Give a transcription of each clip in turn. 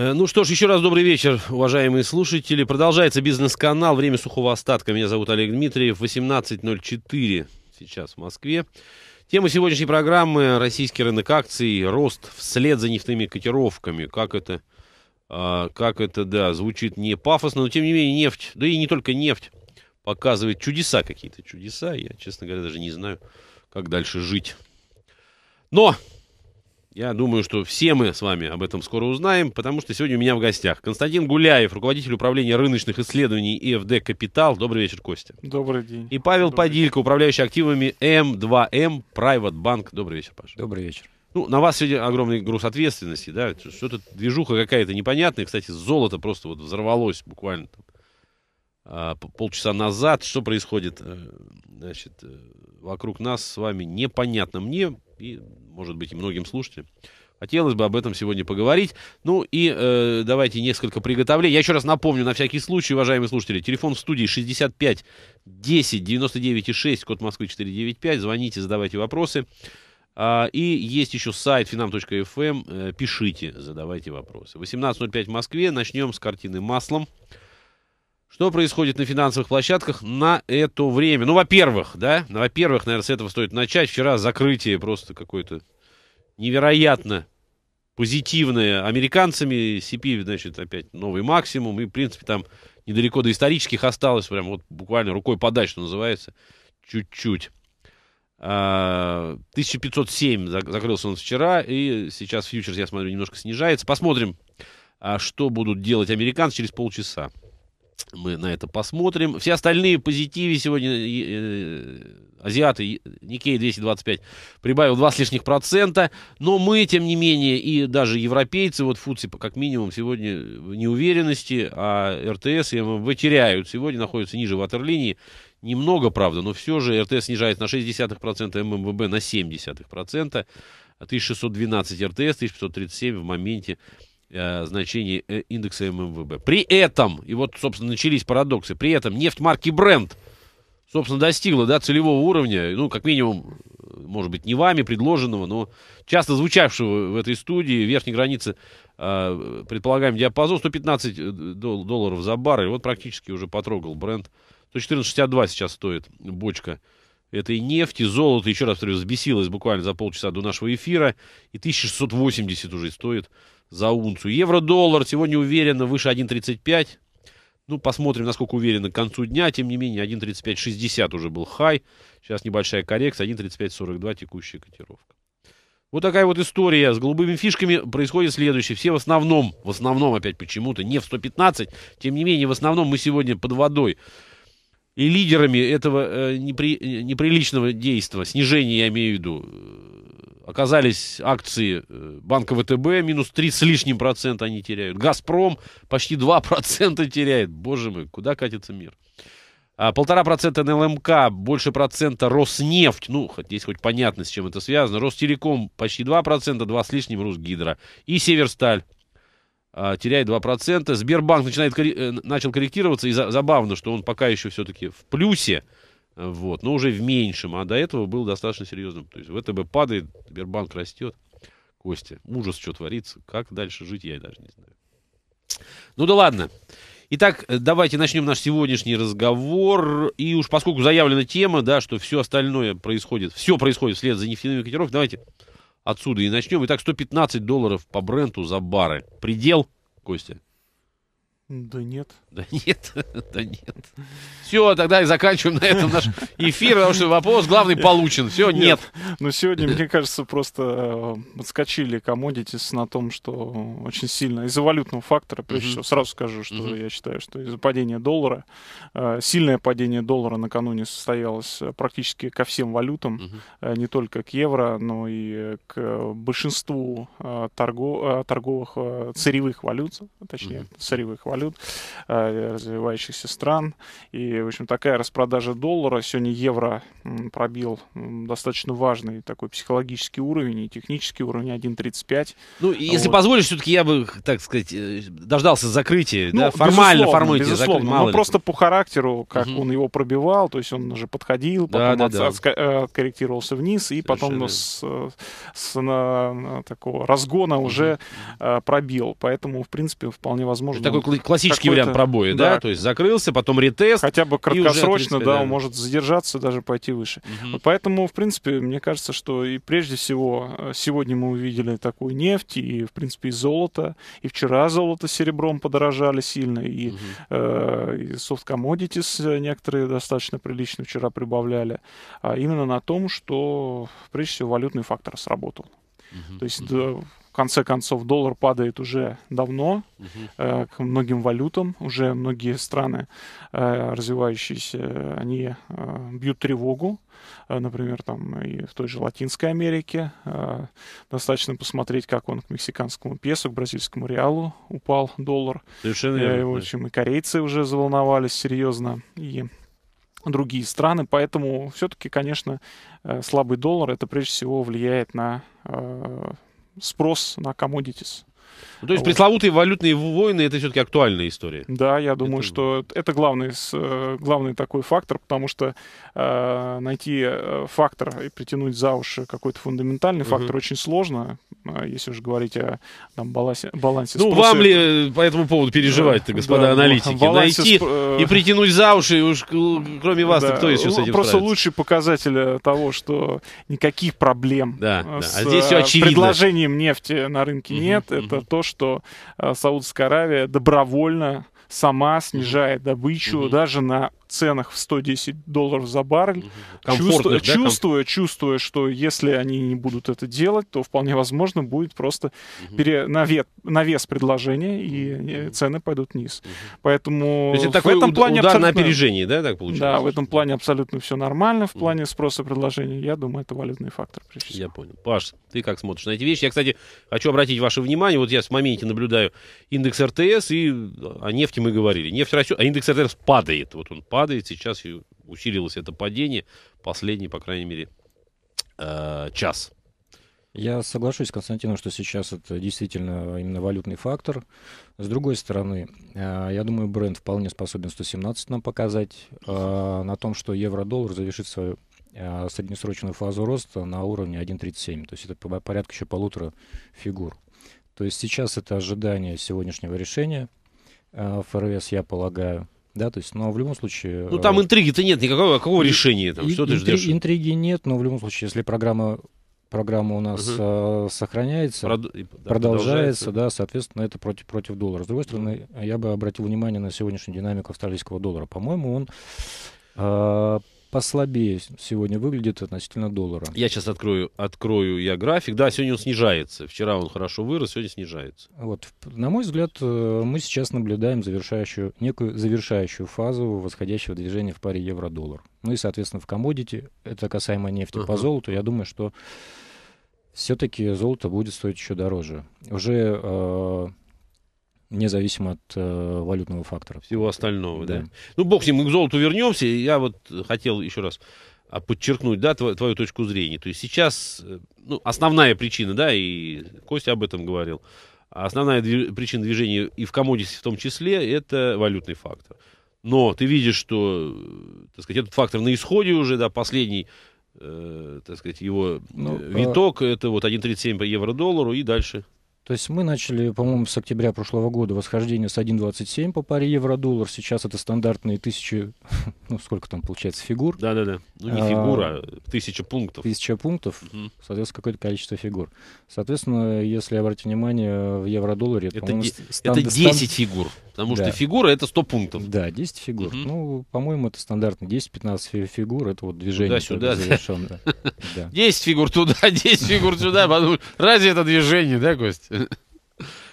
Э, ну что ж, еще раз добрый вечер, уважаемые слушатели. Продолжается бизнес-канал «Время сухого остатка». Меня зовут Олег Дмитриев. 18.04 сейчас в Москве. Тема сегодняшней программы – российский рынок акций, рост вслед за нефтяными котировками. Как это, а, как это, да, звучит не пафосно, но тем не менее нефть, да и не только нефть, показывает чудеса какие-то. Чудеса, я, честно говоря, даже не знаю, как дальше жить. Но я думаю, что все мы с вами об этом скоро узнаем, потому что сегодня у меня в гостях Константин Гуляев, руководитель управления рыночных исследований ИФД «Капитал». Добрый вечер, Костя. Добрый день. И Павел Добрый Подилько, день. управляющий активами М2М Private Bank. Добрый вечер, Паша. Добрый вечер. Ну, на вас сегодня огромный груз ответственности, да? Что-то движуха какая-то непонятная. Кстати, золото просто вот взорвалось буквально там а, полчаса назад, что происходит э, значит, э, вокруг нас с вами, непонятно мне. И может быть, и многим слушателям. Хотелось бы об этом сегодня поговорить. Ну и э, давайте несколько приготовлений. Я еще раз напомню, на всякий случай, уважаемые слушатели, телефон в студии 65 10 99 6, код Москвы 495. Звоните, задавайте вопросы. А, и есть еще сайт finam.fm. Эм. Э, пишите, задавайте вопросы. 18.05 в Москве. Начнем с картины «Маслом». Что происходит на финансовых площадках на это время? Ну, во-первых, да, ну, во-первых, наверное, с этого стоит начать. Вчера закрытие просто какое-то невероятно позитивное американцами. CP, значит, опять новый максимум. И, в принципе, там недалеко до исторических осталось. Прям вот буквально рукой подать, что называется. Чуть-чуть. 1507 а, закрылся он вчера, и сейчас фьючерс, я смотрю, немножко снижается. Посмотрим, а, что будут делать американцы через полчаса мы на это посмотрим. Все остальные позитивы сегодня э, азиаты, Никей 225 прибавил 2 с лишних процента, но мы, тем не менее, и даже европейцы, вот ФУЦИ как минимум сегодня в неуверенности, а РТС и МВБ теряют. Сегодня находятся ниже ватерлинии, немного, правда, но все же РТС снижает на 0,6%, ММВБ на 0,7%. 1612 РТС, 1537 в моменте Э, значение э, индекса ММВБ. При этом, и вот, собственно, начались парадоксы, при этом нефть марки Brent, собственно, достигла да, целевого уровня, ну, как минимум, э, может быть, не вами предложенного, но часто звучавшего в этой студии, верхней границы, э, предполагаемый диапазон, 115 дол- долларов за баррель, вот практически уже потрогал бренд. 114,62 сейчас стоит бочка этой нефти, золото, еще раз повторю, взбесилось буквально за полчаса до нашего эфира, и 1680 уже стоит за унцию. Евро-доллар сегодня уверенно выше 1.35. Ну, посмотрим, насколько уверенно к концу дня. Тем не менее, 1.3560 уже был хай. Сейчас небольшая коррекция. 1.3542 текущая котировка. Вот такая вот история с голубыми фишками. Происходит следующее. Все в основном, в основном опять почему-то, не в 115. Тем не менее, в основном мы сегодня под водой. И лидерами этого э, непри, э, неприличного действия, снижения я имею в виду, э, оказались акции э, банка ВТБ, минус 3 с лишним процента они теряют. «Газпром» почти 2 процента теряет. Боже мой, куда катится мир? А полтора процента НЛМК, больше процента Роснефть. Ну, хоть здесь хоть понятно, с чем это связано. Ростелеком почти 2 процента, 2 с лишним Русгидро. И Северсталь а, теряет 2%. Сбербанк начинает, э, начал корректироваться, и забавно, что он пока еще все-таки в плюсе. Вот. Но уже в меньшем, а до этого был достаточно серьезным. То есть ВТБ падает, Сбербанк растет. Костя, ужас, что творится. Как дальше жить, я даже не знаю. Ну да ладно. Итак, давайте начнем наш сегодняшний разговор. И уж поскольку заявлена тема, да, что все остальное происходит, все происходит вслед за нефтяными котировками, давайте отсюда и начнем. Итак, 115 долларов по бренду за бары. Предел, Костя? Да нет. Да нет, да нет. Все, тогда и заканчиваем на этом наш эфир, потому что вопрос главный получен. Все, нет. нет. Но ну, сегодня, мне кажется, просто подскочили э, комодитис на том, что очень сильно из-за валютного фактора, прежде всего, сразу скажу, что я считаю, что из-за падения доллара, э, сильное падение доллара накануне состоялось э, практически ко всем валютам, не только к евро, но и к большинству торгов, торговых сырьевых валют, точнее, сырьевых валют валют э, развивающихся стран. И, в общем, такая распродажа доллара, сегодня евро пробил достаточно важный такой психологический уровень и технический уровень 1.35. Ну, если вот. позволишь, все-таки я бы, так сказать, э, дождался закрытия, ну, да, формально, формально. Безусловно, закрыть, ну, просто по характеру, как угу. он его пробивал, то есть он уже подходил, да, потом да, от, да. От, э, откорректировался вниз и Совершенно потом с, с на, на такого разгона угу. уже э, пробил. Поэтому, в принципе, вполне возможно. Такой Классический вариант пробоя, да, да, то есть закрылся, потом ретест. Хотя бы краткосрочно, 35, да, да, он может задержаться, даже пойти выше. Угу. Вот поэтому, в принципе, мне кажется, что и прежде всего э, сегодня мы увидели такую нефть, и, в принципе, и золото, и вчера золото с серебром подорожали сильно, и, угу. э, и soft commodities э, некоторые достаточно прилично вчера прибавляли, а именно на том, что, прежде всего, валютный фактор сработал. Угу. То есть... Да, конце концов, доллар падает уже давно угу. э, к многим валютам. Уже многие страны э, развивающиеся, они э, бьют тревогу. Э, например, там и в той же Латинской Америке. Э, достаточно посмотреть, как он к мексиканскому песу, к бразильскому реалу упал доллар. Совершенно э, верно. Э, в общем, и корейцы уже заволновались серьезно. И другие страны. Поэтому все-таки, конечно, э, слабый доллар, это прежде всего влияет на э, спрос на commodities. Ну, то есть а вот. пресловутые валютные войны это все-таки актуальная история. Да, я думаю, это... что это главный, э, главный такой фактор, потому что э, найти э, фактор и притянуть за уши какой-то фундаментальный угу. фактор очень сложно, э, если уж говорить о там, балансе, балансе Ну, спроса, вам ли по этому поводу переживать-то, господа да, ну, аналитики? Балансе найти сп... и притянуть за уши, уж кроме вас, да, кто еще с этим Просто справится? лучший показатель того, что никаких проблем да, с да. А здесь все предложением нефти на рынке угу, нет, угу. это то, что э, Саудовская Аравия добровольно сама снижает добычу mm-hmm. даже на ценах в 110 долларов за баррель, чувствуя, да, чувствуя, чувствуя, что если они не будут это делать, то вполне возможно будет просто угу. пере... навет... навес предложения, и угу. цены пойдут вниз. Угу. Поэтому то есть это в этом уд- плане удар абсолютно... на опережение, да, так получается. Да, в этом плане абсолютно все нормально, в угу. плане спроса и предложения. Я думаю, это валютный фактор. Я понял. Паш, ты как смотришь на эти вещи? Я, кстати, хочу обратить ваше внимание, вот я в моменте наблюдаю индекс РТС, и о нефти мы говорили. Нефть растет, а индекс РТС падает. Вот он падает падает. Сейчас усилилось это падение. Последний, по крайней мере, э, час. Я соглашусь с Константином, что сейчас это действительно именно валютный фактор. С другой стороны, э, я думаю, бренд вполне способен 117 нам показать э, на том, что евро-доллар завершит свою среднесрочную фазу роста на уровне 1.37. То есть это порядка еще полутора фигур. То есть сейчас это ожидание сегодняшнего решения ФРС, я полагаю да, то есть, но в любом случае... Ну, там э, интриги-то нет никакого, какого решения, там, что ты ждешь? Интриги нет, но в любом случае, если программа программа у нас угу. uh сохраняется, Прод... продолжается, продолжается, да, соответственно, это против, против доллара. С другой стороны, я бы обратил внимание на сегодняшнюю динамику австралийского доллара. По-моему, он э, послабее сегодня выглядит относительно доллара. Я сейчас открою, открою я график. Да, сегодня он снижается. Вчера он хорошо вырос, сегодня снижается. Вот, на мой взгляд, э, мы сейчас наблюдаем завершающую, некую завершающую фазу восходящего движения в паре евро-доллар. Ну и, соответственно, в комодите это касаемо нефти uh-huh. по золоту, я думаю, что все-таки золото будет стоить еще дороже. Уже э, независимо от э, валютного фактора. Всего остального, да. да. Ну, бог с ним, мы к золоту вернемся. Я вот хотел еще раз а, подчеркнуть, да, твою, твою точку зрения. То есть сейчас, э, ну, основная причина, да, и Костя об этом говорил, а основная дви- причина движения и в комодисе в том числе, это валютный фактор. Но ты видишь, что, э, так сказать, этот фактор на исходе уже, да, последний э, так сказать, его ну, э, виток, а... это вот 1,37 по евро-доллару и дальше то есть мы начали, по-моему, с октября прошлого года восхождение с 1,27 по паре евро-доллар. Сейчас это стандартные тысячи, ну сколько там получается, фигур. Да-да-да. Ну не а, фигура, а тысяча пунктов. Тысяча пунктов, угу. соответственно, какое-то количество фигур. Соответственно, если обратить внимание, в евро-долларе... Это, это, это 10 фигур. Потому да. что фигура это 100 пунктов. Да, 10 фигур. Угу. Ну, по-моему, это стандартно. 10-15 фигур это вот движение сюда завершенное. 10 фигур туда, 10 фигур сюда. Разве это движение, да, гость?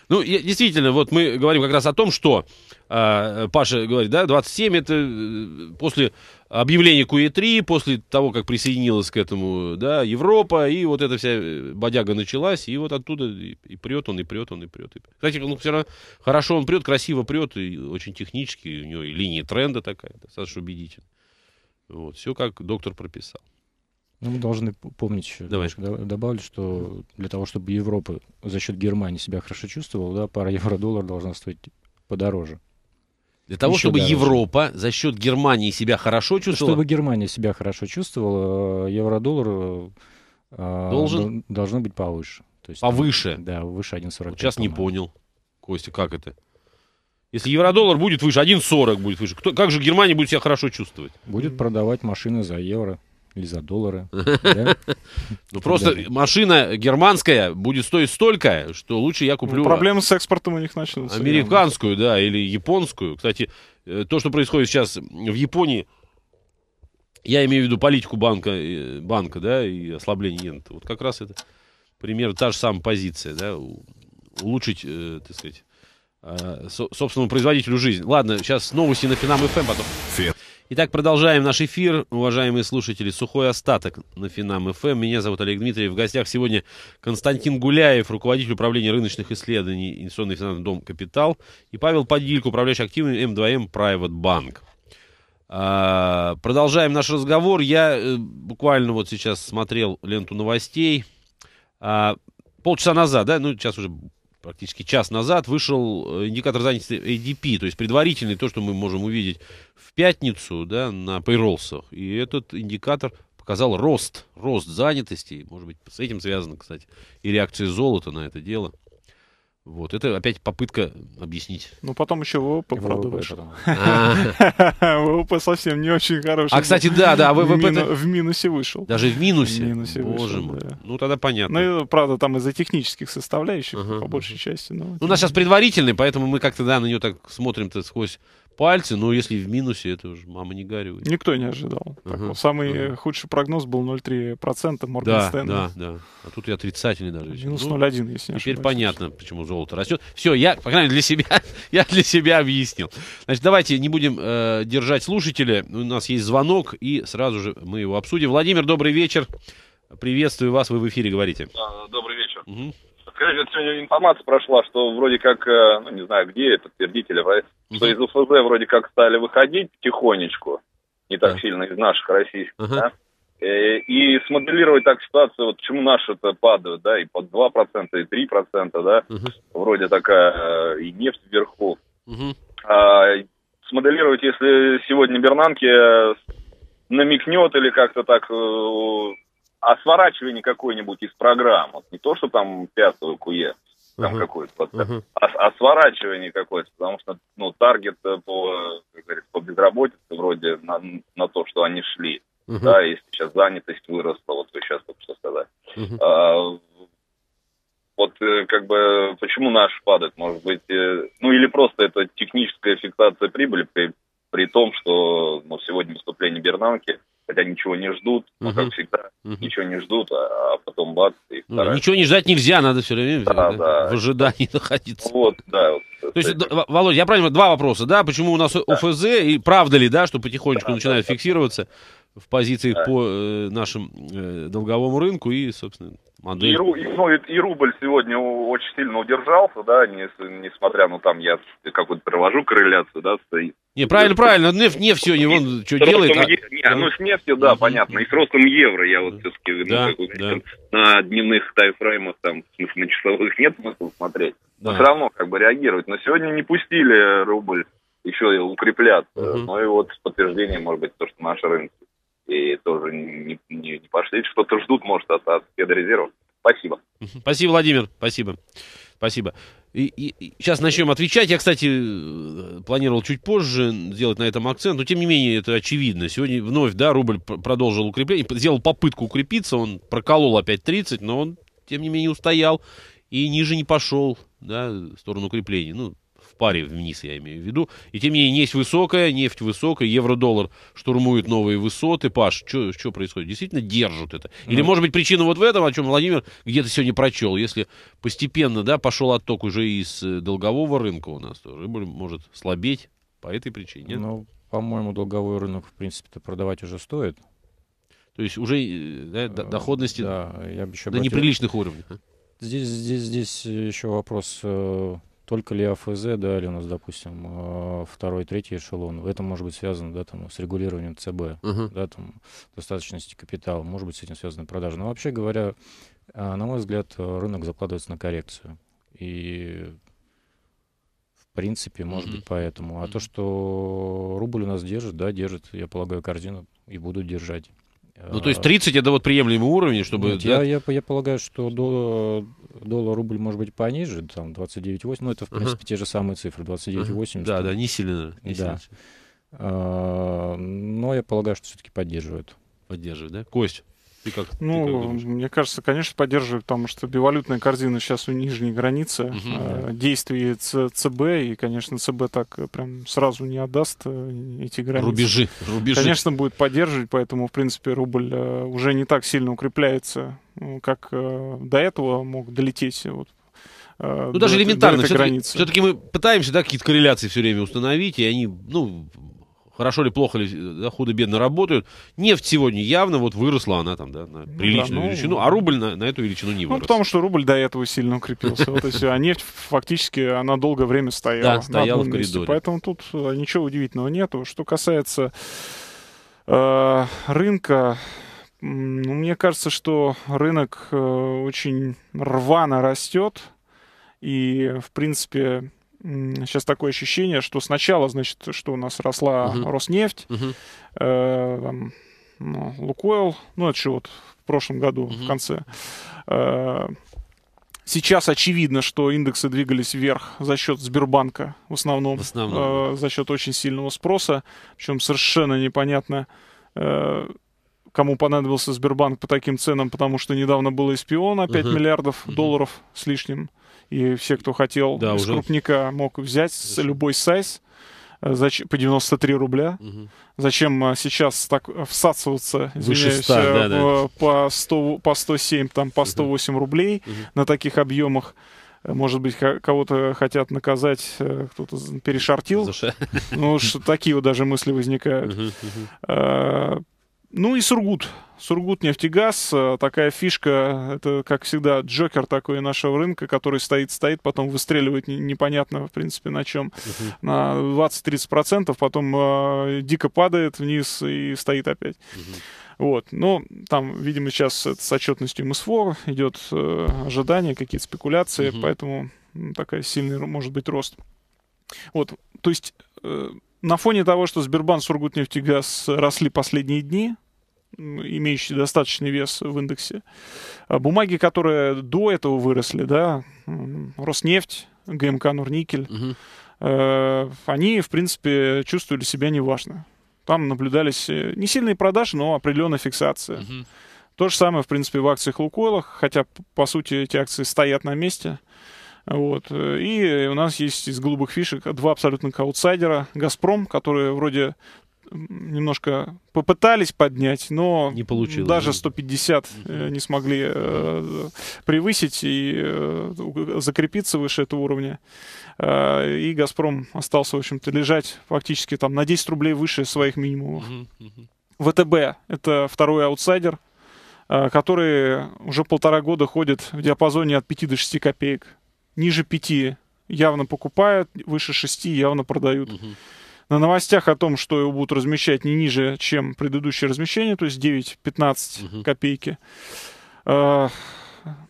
Ну, я, действительно, вот мы говорим как раз о том, что э, Паша говорит, да, 27 это э, после объявления КУЕ-3, после того, как присоединилась к этому, да, Европа, и вот эта вся э, бодяга началась, и вот оттуда и, и прет он, и прет он, и прет. И... Кстати, ну, все равно хорошо он прет, красиво прет, и очень технически, у него и линия тренда такая, достаточно убедительная. Вот, все как доктор прописал. Ну, мы должны помнить, еще. Давай. добавлю, что для того, чтобы Европа за счет Германии себя хорошо чувствовала, да, пара евро-доллар должна стоить подороже. Для того, Еще чтобы дороже. Европа за счет Германии себя хорошо чувствовала? Чтобы Германия себя хорошо чувствовала, э, евро-доллар э, э, Должен? должен быть повыше. То есть, повыше? Да, выше 1,45. Вот сейчас не понял. Костя, как это? Если евро-доллар будет выше, 1,40 будет выше, кто, как же Германия будет себя хорошо чувствовать? Будет продавать машины за евро. Или за доллары. Ну просто машина германская будет стоить столько, что лучше я куплю... Ну, проблемы с экспортом у них начнутся. Американскую, да, или японскую. Кстати, э, то, что происходит сейчас в Японии, я имею в виду политику банка, э, банка да, и ослабление иена. Вот как раз это пример, та же самая позиция, да, улучшить, э, так сказать, э, собственному производителю жизнь. Ладно, сейчас новости на Финам ФМ эм потом. Итак, продолжаем наш эфир. Уважаемые слушатели, сухой остаток на Финам ФМ. Эм. Меня зовут Олег Дмитриев. В гостях сегодня Константин Гуляев, руководитель управления рыночных исследований Инвестиционный финансовый дом «Капитал», и Павел Подилько, управляющий активами М2М Private Bank. А, продолжаем наш разговор. Я э, буквально вот сейчас смотрел ленту новостей. А, полчаса назад, да, ну сейчас уже практически час назад вышел э, индикатор занятости ADP, то есть предварительный, то, что мы можем увидеть в пятницу да, на пейролсах. И этот индикатор показал рост, рост занятости. Может быть, с этим связано, кстати, и реакция золота на это дело. Вот, это опять попытка объяснить. Ну, потом еще ВВП продумаешь. ВВП совсем не очень хороший. А, кстати, да, да, ВВП... В минусе вышел. Даже в минусе? В минусе Боже Ну, тогда понятно. Ну, правда, там из-за технических составляющих, по большей части. Ну, у нас сейчас предварительный, поэтому мы как-то, да, на нее так смотрим-то сквозь пальцы, но если в минусе, это уже мама не горюй. Никто не ожидал. Ага, Самый ага. худший прогноз был 0,3% Моргенстерна. Да, да, да. А тут и отрицательный даже. Минус 0,1, ну, если не Теперь ошибаюсь. понятно, почему золото растет. Все, я, по крайней мере, для себя, я для себя объяснил. Значит, давайте не будем э, держать слушателя. У нас есть звонок, и сразу же мы его обсудим. Владимир, добрый вечер. Приветствую вас, вы в эфире говорите. Добрый вечер. Угу. Скажите, сегодня информация прошла, что вроде как, э, ну не знаю, где это твердителев, угу. А что из УФЗ вроде как стали выходить потихонечку, не так да. сильно из наших российских, угу. да? Э, и смоделировать так ситуацию, вот почему наши-то падают, да, и под 2%, и 3%, да, угу. вроде такая, э, и нефть вверху. Угу. А, смоделировать, если сегодня Бернанки намекнет или как-то так а сворачивание какое-нибудь из программ, вот не то, что там пятую куе, там uh-huh. какое-то, uh-huh. а, а сворачивание какое-то, потому что, ну, таргет э, по, как говорится, по безработице вроде на, на то, что они шли, uh-huh. да, если сейчас занятость выросла, вот вы сейчас только что сказали. Uh-huh. А, вот э, как бы почему наш падает, может быть, э, ну или просто это техническая фиксация прибыли при, при том, что ну, сегодня выступление Бернанки – хотя ничего не ждут, угу. как всегда, угу. ничего не ждут, а, а потом бац, и вторая. Ну, ничего не ждать нельзя, надо все время да, да, да. в ожидании находиться. Вот, да. Вот, То есть, да, Володя, я правильно, два вопроса, да, почему у нас да. ОФЗ, и правда ли, да, что потихонечку да, начинают да, фиксироваться да. в позиции да. по э, нашему э, долговому рынку и, собственно... Модель. И, ру, и, ну, и, и рубль сегодня очень сильно удержался, да, несмотря, ну, там я как то провожу корреляцию, да, стоит. Не, правильно, правильно, нефть, нефть сегодня, он что делает? А? Е... А... Не, ну, с нефтью, да, понятно, и с ростом евро я вот все-таки, да, ну, да. на дневных тайфреймах, там, в смысле, на часовых нет смысла смотреть, да. но все равно, как бы, реагировать. Но сегодня не пустили рубль еще и укрепляться, угу. ну, и вот подтверждение, может быть, то, что наши рынки и тоже не, не, не пошли. Что-то ждут, может, от, от Федрезерва. Спасибо. Спасибо, Владимир. Спасибо. Спасибо. И, и, сейчас начнем отвечать. Я, кстати, планировал чуть позже сделать на этом акцент, но тем не менее это очевидно. Сегодня вновь, да, рубль продолжил укрепление, сделал попытку укрепиться, он проколол опять 30, но он, тем не менее, устоял и ниже не пошел, да, в сторону укрепления. Ну, в паре вниз, я имею в виду. И тем не менее, нефть высокая, нефть высокая, евро-доллар штурмует новые высоты. Паш, что происходит? Действительно держат это? Или, ну, может быть, причина вот в этом, о чем Владимир где-то сегодня прочел? Если постепенно, да, пошел отток уже из э, долгового рынка у нас, то рыба может слабеть по этой причине. Ну, по-моему, долговой рынок, в принципе-то, продавать уже стоит. То есть уже э, да, э, доходности да, я бы еще до неприличных уровней. А? Здесь, здесь, здесь еще вопрос только ли АФЗ, да, или у нас, допустим, а, второй, третий эшелон. Это может быть связано, да, там, с регулированием ЦБ, Uh-huh. да, там, достаточности капитала, может быть, с этим связана продажа. Но вообще говоря, а, на мой взгляд, рынок закладывается на коррекцию. И в принципе, может mm-hmm. быть, поэтому. А mm-hmm. то, что рубль у нас держит, да, держит, я полагаю, корзину и будут держать. Ну, то есть 30 это вот приемлемый уровень, чтобы... Нет, да? я, я, я полагаю, что доллар, э, доллар рубль может быть пониже, там 29,8, ну, это, в принципе, uh-huh. те же самые цифры, 29,8. Uh-huh. Да, да, не сильно. Не да. сильно. А, но я полагаю, что все-таки поддерживают. Поддерживают, да? Кость? Ты как, ну, ты как мне кажется, конечно, поддерживаю, потому что бивалютная корзина сейчас у нижней границы угу. э, действий ЦБ, и, конечно, ЦБ так э, прям сразу не отдаст э, эти границы. Рубежи, рубежи. Конечно, будет поддерживать, поэтому, в принципе, рубль э, уже не так сильно укрепляется, как до этого мог долететь. Вот, ну, даже элементарно. Все-таки, все-таки мы пытаемся, да, какие-то корреляции все время установить, и они, ну, хорошо ли, плохо ли, да, худо-бедно работают. Нефть сегодня явно вот выросла она там, да, на ну приличную да, ну, величину, ну а рубль на, на эту величину не ну, вырос. Ну, потому что рубль до этого сильно укрепился, вот и все. А нефть фактически, она долгое время стояла. Да, стояла в коридоре. Поэтому тут э, ничего удивительного нету. Что касается э, рынка, мне кажется, что рынок э, очень рвано растет. И, в принципе, сейчас такое ощущение, что сначала, значит, что у нас росла угу. Роснефть, угу. Э, ну, Лукойл, ну, это что вот в прошлом году, угу. в конце. Э, Сейчас очевидно, что индексы двигались вверх за счет Сбербанка в основном, в основном. Э, за счет очень сильного спроса, причем совершенно непонятно, э, кому понадобился Сбербанк по таким ценам, потому что недавно было SPO на 5 uh-huh. миллиардов uh-huh. долларов с лишним и все, кто хотел да, из уже... крупника, мог взять с любой сайз э, зачем, по 93 рубля. Угу. Зачем сейчас так всасываться, извиняюсь, 100, э, да, да. По, 100, по 107, там, по 108 угу. рублей угу. на таких объемах. Э, может быть, кого-то хотят наказать, кто-то перешортил. Ну, что такие вот даже мысли возникают. Ну и Сургут. Сургут нефтегаз, э, такая фишка, это, как всегда, джокер такой нашего рынка, который стоит-стоит, потом выстреливает непонятно, в принципе, на чем, uh-huh. на 20-30%, потом э, дико падает вниз и стоит опять. Вот. Но ну, там, видимо, сейчас это с отчетностью МСФО идет э, ожидания, какие-то спекуляции, uh-huh. поэтому ну, такая сильный, может быть, рост. Вот, то есть... Э, на фоне того, что Сбербанк, Сургутнефтегаз э, росли последние дни, имеющие достаточный вес в индексе. А бумаги, которые до этого выросли, да, Роснефть, ГМК Норникель, угу. э, они, в принципе, чувствовали себя неважно. Там наблюдались э, не сильные продажи, но определенная фиксация. Угу. То же самое, в принципе, в акциях Лукойла, хотя, по сути, эти акции стоят на месте. Вот. Э, и у нас есть из голубых фишек два абсолютных аутсайдера. «Газпром», который вроде немножко попытались поднять, но не получилось. даже 150 угу. Э, не смогли э, превысить и э, закрепиться выше этого уровня. Э, и «Газпром» остался, в общем-то, лежать фактически там на 10 рублей выше своих минимумов. Угу. ВТБ — это второй аутсайдер, э, который уже полтора года ходит в диапазоне от 5 до 6 копеек. Ниже 5 явно покупают, выше 6 явно продают. Угу на новостях о том, что его будут размещать не ниже, чем предыдущее размещение, то есть 9-15 угу. копейки. Э,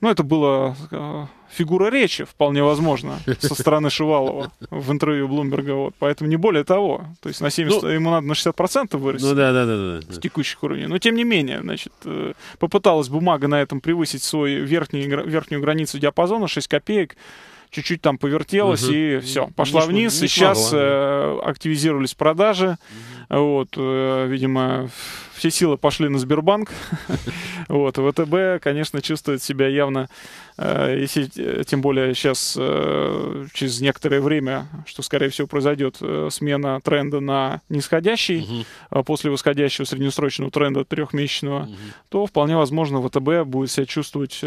ну, это была э, фигура речи, вполне возможно, со стороны Шувалова в интервью Блумберга. Вот. Поэтому не более того. То есть на 70, ну, ему надо на 60% вырасти. Ну да, да, да, да. С текущих уровней. Но тем не менее, значит, э, попыталась бумага на этом превысить свою верхнюю, верхнюю границу диапазона 6 копеек чуть-чуть там повертелось угу. и все, пошла не, вниз. Не и смогла, сейчас э, активизировались продажи. Угу. Вот, э, видимо, все силы пошли на Сбербанк. вот, ВТБ, конечно, чувствует себя явно, э, если, э, тем более сейчас, э, через некоторое время, что, скорее всего, произойдет смена тренда на нисходящий, угу. после восходящего среднесрочного тренда трехмесячного, угу. то вполне возможно ВТБ будет себя чувствовать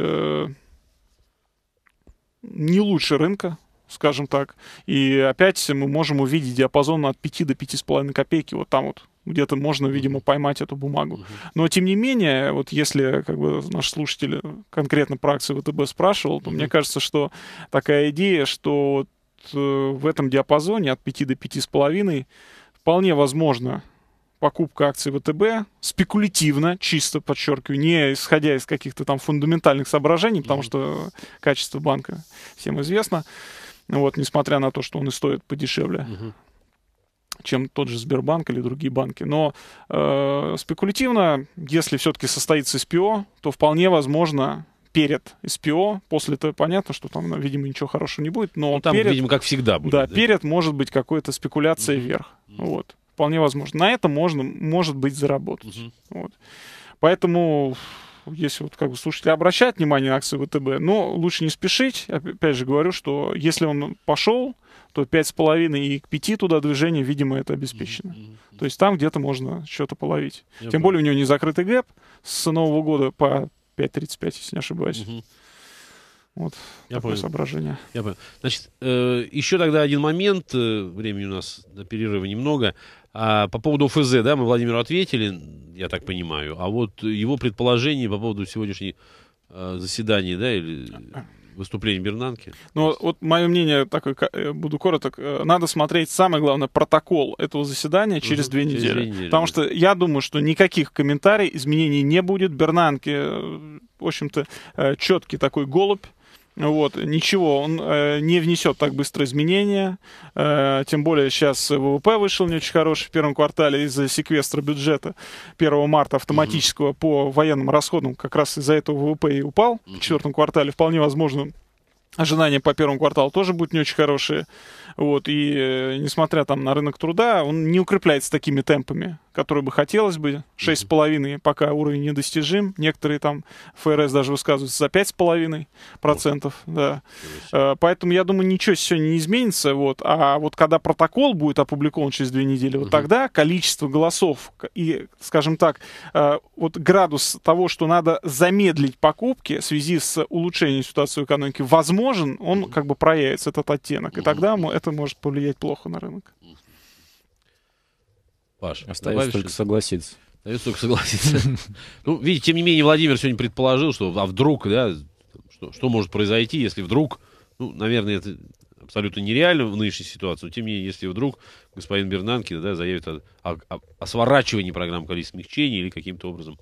не лучше рынка, скажем так. И опять мы можем увидеть диапазон от 5 до 5,5 копейки. Вот там вот где-то можно, видимо, поймать эту бумагу. Но, тем не менее, вот если как бы, наш слушатель конкретно про акции ВТБ спрашивал, то мне кажется, что такая идея, что вот э, в этом диапазоне от 5 до 5,5 вполне возможно покупка акций ВТБ спекулятивно, чисто подчеркиваю, не исходя из каких-то там фундаментальных соображений, потому что качество банка всем известно. Вот, несмотря на то, что он и стоит подешевле, чем тот же Сбербанк или другие банки. Но э, спекулятивно, если все-таки состоится СПО, то вполне возможно перед СПО, после этого понятно, что там, видимо, ничего хорошего не будет, но ну, там, перед, видимо, как всегда будет. Да, да? перед может быть какая то спекуляция угу. вверх. Угу. Вот вполне возможно. На этом можно, может быть, заработать. Угу. Вот. Поэтому если вот как бы слушатели обращают внимание на акции ВТБ, но лучше не спешить. Опять же говорю, что если он пошел, то 5,5 и к 5 туда движение, видимо, это обеспечено. То есть там где-то можно что-то половить. Я Тем понял. более у него не закрытый гэп с нового года по 5,35, если не ошибаюсь. Угу. Вот Я такое понял. соображение. Я понял. Значит, э, еще тогда один момент. Э, времени у нас до перерыва немного. А по поводу ФЗ, да, мы Владимиру ответили, я так понимаю. А вот его предположение по поводу сегодняшнего а, заседания, да, или выступление Бернанки. Ну, вот мое мнение, так э, э, буду короток, э, надо смотреть, самое главное, протокол этого заседания через, угу, две, через недели. две недели. Потому что я думаю, что никаких комментариев, изменений не будет. Бернанки, в общем-то, четкий такой голубь вот, ничего, он э, не внесет так быстро изменения. Э, тем более сейчас ВВП вышел не очень хороший в первом квартале из-за секвестра бюджета 1 марта автоматического угу. по военным расходам. Как раз из-за этого ВВП и упал угу. в четвертом квартале. Вполне возможно, ожидания по первому кварталу тоже будут не очень хорошие. Вот, и э, несмотря там на рынок труда, он не укрепляется такими темпами который бы хотелось бы, 6,5, пока уровень недостижим. Некоторые там ФРС даже высказываются за 5,5%. процентов, да. Э, поэтому, я думаю, ничего сегодня не изменится. Вот. А вот когда протокол будет опубликован через две недели, вот тогда количество голосов и, скажем так, э, вот градус того, что надо замедлить покупки в связи с улучшением ситуации в экономике, возможен, он как бы проявится, этот оттенок. И тогда это может повлиять плохо на рынок. Паш, остается только согласиться. Остается только согласиться. Ну, видите, тем не менее, Владимир сегодня предположил, что а вдруг, да, что, что может произойти, если вдруг, ну, наверное, это абсолютно нереально в нынешней ситуации, но тем не менее, если вдруг господин Бернанки да, заявит о, о, о сворачивании программ количественных чений или каким-то образом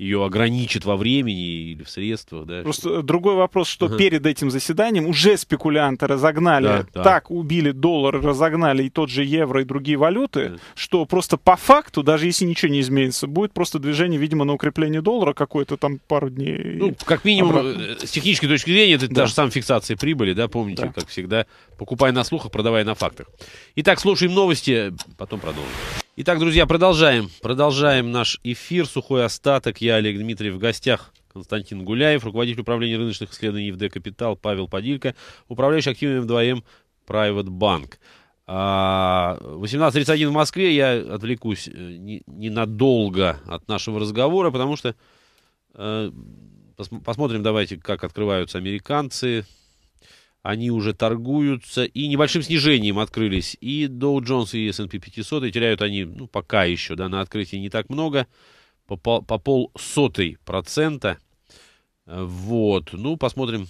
ее ограничит во времени или в средствах. Да, Просто что... другой вопрос, что ага. перед этим заседанием уже спекулянты разогнали, да, да. так убили доллар, разогнали и тот же евро, и другие валюты, да. что просто по факту, даже если ничего не изменится, будет просто движение, видимо, на укрепление доллара какое-то там пару дней. Ну, как минимум, обратно. Э, с технической точки зрения, это да. даже сам фиксация прибыли, да, помните, да. как всегда, Покупай на слухах, продавай на фактах. Итак, слушаем новости, потом продолжим. Итак, друзья, продолжаем. Продолжаем наш эфир. Сухой остаток. Я, Олег Дмитриев, в гостях. Константин Гуляев, руководитель управления рыночных исследований ЕВД «Капитал», Павел Подилько, управляющий активами М2М Private Bank. 18.31 а, в Москве. Я отвлекусь э, ненадолго от нашего разговора, потому что э, посмотрим, давайте, как открываются американцы, они уже торгуются и небольшим снижением открылись. И Dow Jones и S&P 500, и теряют они, ну, пока еще, да, на открытии не так много, по, по, по полсотой процента. Вот, ну, посмотрим,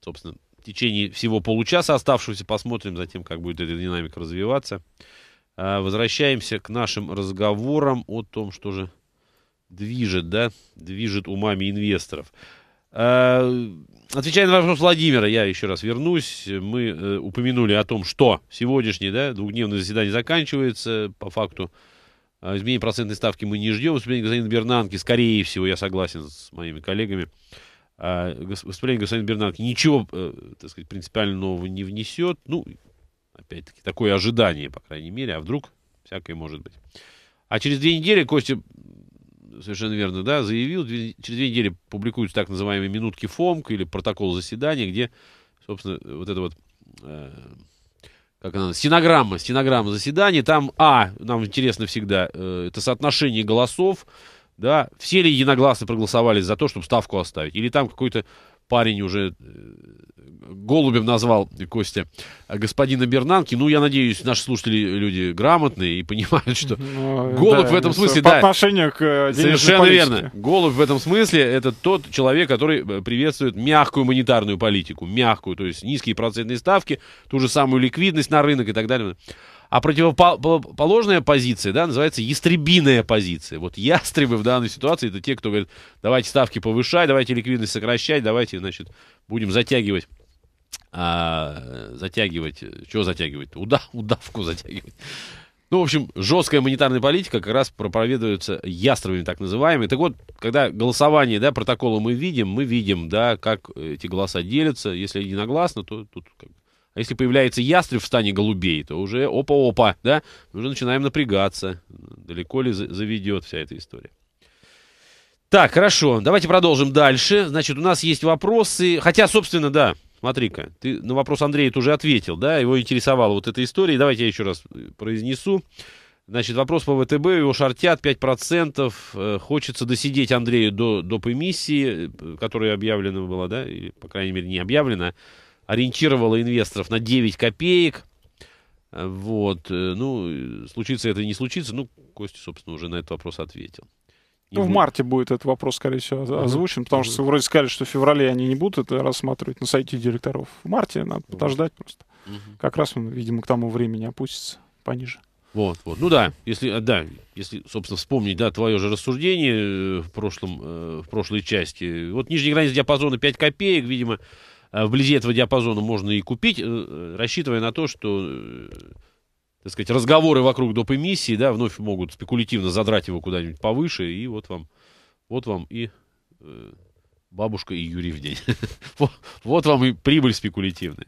собственно, в течение всего получаса оставшегося, посмотрим затем, как будет эта динамика развиваться. А, возвращаемся к нашим разговорам о том, что же движет, да, движет умами инвесторов. Э, отвечая на вопрос Владимира, я еще раз вернусь. Мы э, упомянули о том, что сегодняшнее да, двухдневное заседание заканчивается. По факту э, изменения процентной ставки мы не ждем. Выступление господина Бернанки, скорее всего, я согласен с моими коллегами, э, выступление господина Бернанки ничего, э, так сказать, принципиально нового не внесет. Ну, опять-таки, такое ожидание, по крайней мере. А вдруг всякое может быть. А через две недели, Костя, совершенно верно, да, заявил, две, через две недели публикуются так называемые минутки ФОМК или протокол заседания, где, собственно, вот это вот, э, как она, стенограмма, стенограмма заседания, там, а, нам интересно всегда, э, это соотношение голосов, да, все ли единогласно проголосовали за то, чтобы ставку оставить, или там какой-то парень уже э, голубем назвал э, Костя э, господина Бернанки. Ну, я надеюсь, наши слушатели люди грамотные и понимают, что ну, голубь да, в этом смысле... По да, отношению к Совершенно политике. верно. Голубь в этом смысле это тот человек, который приветствует мягкую монетарную политику. Мягкую, то есть низкие процентные ставки, ту же самую ликвидность на рынок и так далее. А противоположная позиция, да, называется ястребиная позиция. Вот ястребы в данной ситуации это те, кто говорит, давайте ставки повышать, давайте ликвидность сокращать, давайте, значит, будем затягивать а, затягивать, что затягивать? Уда, удавку затягивать. Ну, в общем, жесткая монетарная политика как раз проповедуется ястребами так называемыми. Так вот, когда голосование, да, протокола мы видим, мы видим, да, как эти голоса делятся. Если единогласно, то тут как бы а если появляется ястреб в стане голубей, то уже опа-опа, да, Мы уже начинаем напрягаться. Далеко ли заведет вся эта история. Так, хорошо, давайте продолжим дальше. Значит, у нас есть вопросы. Хотя, собственно, да, смотри-ка, ты на вопрос Андрея уже ответил, да, его интересовала вот эта история. Давайте я еще раз э, произнесу. Значит, вопрос по ВТБ, его шортят 5%. Э, хочется досидеть Андрею до, до комиссии, э, которая объявлена была, да, или, по крайней мере, не объявлена ориентировала инвесторов на 9 копеек. Э, вот, э, ну, случится это не случится, ну, Костя, собственно, уже на этот вопрос ответил. Ну, в марте будет этот вопрос, скорее всего, озвучен, потому что вроде сказали, что в феврале они не будут это рассматривать на сайте директоров. В марте надо подождать просто. Как раз он, видимо, к тому времени опустится пониже. Вот, вот. Ну да, если, э, да, если, собственно, вспомнить, да, твое же рассуждение в, прошлом, в прошлой части. Вот нижняя граница диапазона 5 копеек, видимо, Э, вблизи этого диапазона можно и купить, э, рассчитывая на то, что э, так сказать, разговоры вокруг доп. эмиссии, да, вновь могут спекулятивно задрать его куда-нибудь повыше, и вот вам, вот вам и бабушка и Юрий в день. вот, вам и прибыль спекулятивная.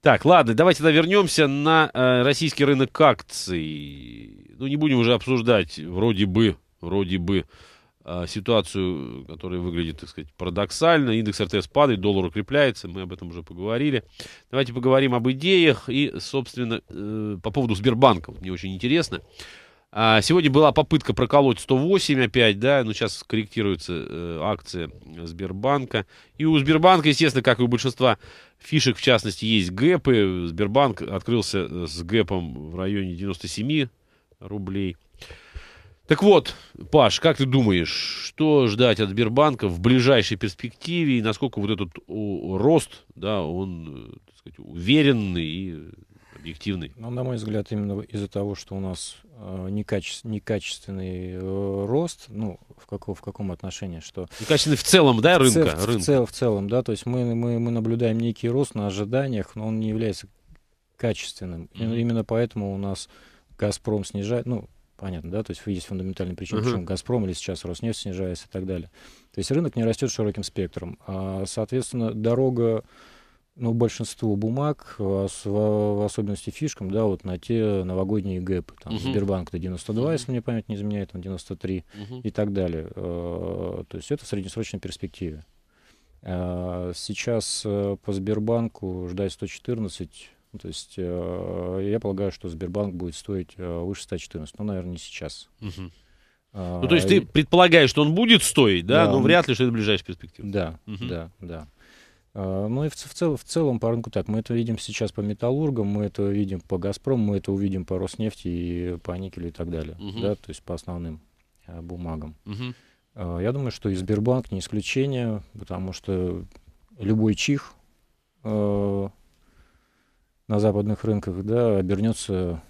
Так, ладно, давайте тогда вернемся на российский рынок акций. Ну, не будем уже обсуждать, вроде бы, вроде бы, а, ситуацию, которая выглядит, так сказать, парадоксально. Индекс РТС падает, доллар укрепляется, мы об этом уже поговорили. Давайте поговорим об идеях и, собственно, э, по поводу Сбербанка. Мне очень интересно. А, сегодня была попытка проколоть 108 опять, да, но сейчас корректируется э, акция Сбербанка. И у Сбербанка, естественно, как и у большинства фишек, в частности, есть гэпы. Сбербанк открылся э, с гэпом в районе 97 рублей – так вот, Паш, как ты думаешь, что ждать от Сбербанка в ближайшей перспективе и насколько вот этот рост, да, он, э, так сказать, уверенный и объективный? Ну, на мой взгляд, именно из-за того, что у нас э, некаче- некачественный э, рост, ну, в, каком, в каком отношении, что... Некачественный в целом, да, рынка? В, рынка. в, цел, в целом, да, то есть мы, мы, мы наблюдаем некий рост на ожиданиях, но он не является качественным. Mm-hmm. Именно поэтому у нас Газпром снижает, ну, Понятно, да? То есть есть фундаментальные причины, uh-huh. почему «Газпром» или сейчас «Роснефть» снижается и так далее. То есть рынок не растет широким спектром. А, соответственно, дорога ну, большинству бумаг, а, в особенности фишкам, да, вот на те новогодние гэпы. Там uh-huh. Сбербанк-то 92, uh-huh. если мне память не изменяет, там 93 uh-huh. и так далее. А, то есть это в среднесрочной перспективе. А, сейчас э, по Сбербанку ждать 114 ну, то есть э, я полагаю, что Сбербанк будет стоить э, выше 114, но, наверное, не сейчас. Угу. А, ну, то есть и... ты предполагаешь, что он будет стоить, да, да но вряд ли, что это ближайшая перспектива. Да, угу. да, да. А, ну и в, в, цел, в целом по рынку так. Мы это видим сейчас по металлургам, мы это видим по Газпрому, мы это увидим по Роснефти и по никелю и так далее. Угу. Да, то есть по основным а, бумагам. Угу. А, я думаю, что и Сбербанк не исключение, потому что любой чих на западных рынках, да, обернется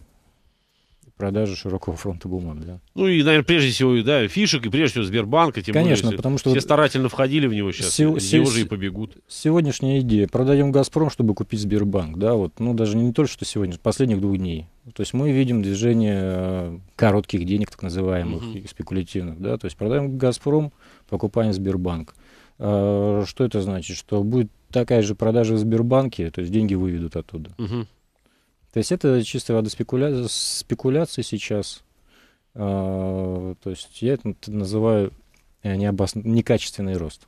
продажи широкого фронта бумаг, да. Ну и, наверное, прежде всего, да, фишек, и прежде всего Сбербанка, тем Конечно, более, потому что... Все старательно входили в него сейчас, сего, его же и побегут. Сегодняшняя идея. Продаем «Газпром», чтобы купить Сбербанк, да, вот, ну, даже не только что сегодня, последних двух дней. То есть мы видим движение э, коротких денег, так называемых, Uh-huh. спекулятивных, да, то есть продаем «Газпром», покупаем Сбербанк. А, что это значит? Что будет такая же продажа в Сбербанке, то есть деньги выведут оттуда. Угу. То есть это чистой воды спекуля... спекуляции сейчас. А, то есть я это называю э, необос... некачественный рост.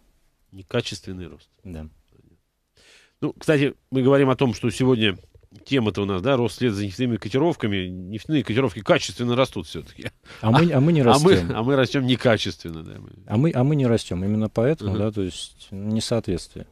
Некачественный рост. Да. Ну, кстати, мы говорим о том, что сегодня тема-то у нас, да, рост след за нефтяными котировками. Нефтяные котировки качественно растут все-таки. А мы, а мы не растем. А мы, а мы растем некачественно. Да. А, мы, а мы не растем. Именно поэтому, uh-huh. да, то есть несоответствие.